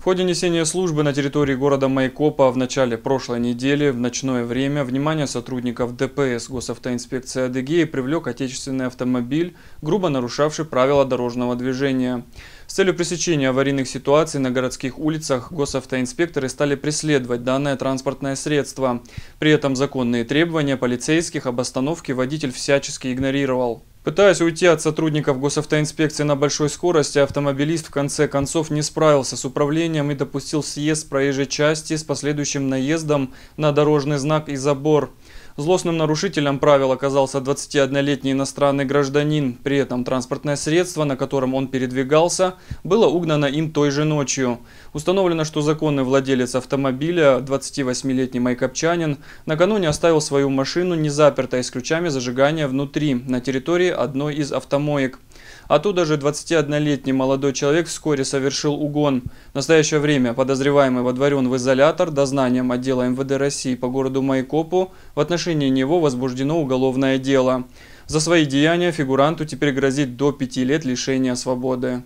В ходе несения службы на территории города Майкопа в начале прошлой недели в ночное время внимание сотрудников ДПС Госавтоинспекции Адыгеи привлек отечественный автомобиль, грубо нарушавший правила дорожного движения. С целью пресечения аварийных ситуаций на городских улицах госавтоинспекторы стали преследовать данное транспортное средство. При этом законные требования полицейских об остановке водитель всячески игнорировал. Пытаясь уйти от сотрудников госавтоинспекции на большой скорости, автомобилист в конце концов не справился с управлением и допустил съезд с проезжей части с последующим наездом на дорожный знак и забор. Злостным нарушителем правил оказался 21-летний иностранный гражданин. При этом транспортное средство, на котором он передвигался, было угнано им той же ночью. Установлено, что законный владелец автомобиля, 28-летний майкопчанин, накануне оставил свою машину незапертой с ключами зажигания внутри, на территории одной из автомоек. Оттуда же 21-летний молодой человек вскоре совершил угон. В настоящее время подозреваемый водворен в изолятор дознанием отдела МВД России по городу Майкопу. В отношении него возбуждено уголовное дело. За свои деяния фигуранту теперь грозит до пяти лет лишения свободы.